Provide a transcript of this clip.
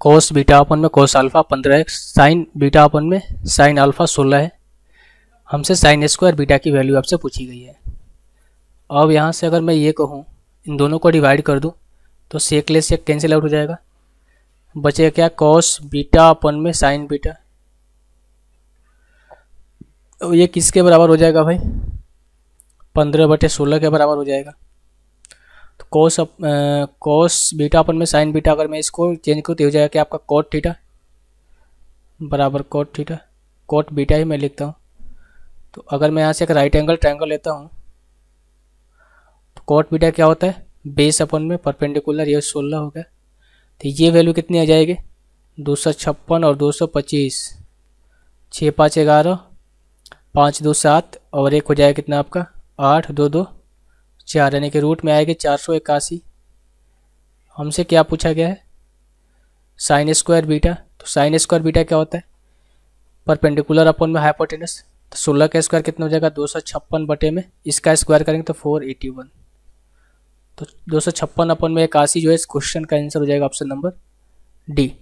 cos beta upon में cos alpha पंद्रह है साइन बीटा अपन में साइन अल्फा सोलह है हमसे साइन स्क्वायर बीटा की वैल्यू आपसे पूछी गई है अब यहाँ से अगर मैं ये कहूँ इन दोनों को डिवाइड कर दूँ तो सेक ले सेक कैंसिल आउट हो जाएगा बचेगा क्या कॉस बीटा अपन में साइन बीटा ये किसके बराबर हो जाएगा भाई पंद्रह बटे सोलह के बराबर हो जाएगा कोस अप, कोस बीटा अपन में साइन बीटा अगर मैं इसको चेंज करूँ तो हो जाएगा कि आपका कोट थीटा बराबर कोट थीटा कोट बीटा ही मैं लिखता हूँ तो अगर मैं यहाँ से एक राइट एंगल ट्रायंगल लेता हूँ तो कोट बीटा क्या होता है बेस अपन में परपेंडिकुलर ये सोलह हो गया तो ये वैल्यू कितनी आ जाएगी दो सौ छप्पन और दो सौ पच्चीस छः पाँच ग्यारह पाँच दो सात और एक हो जाएगा कितना आपका आठ दो दो चार यानी कि रूट में आएगी चार सौ इक्यासी हमसे क्या पूछा गया है साइन स्क्वायर बीटा तो साइन स्क्वायर बीटा क्या होता है परपेंडिकुलर अपन में हाइपोटेनस तो सोलह का स्क्वायर कितना हो जाएगा दो सौ छप्पन बटे में इसका स्क्वायर करेंगे तो फोर एटी वन तो दो सौ छप्पन अपन में इक्यासी जो है इस क्वेश्चन का आंसर हो जाएगा ऑप्शन नंबर डी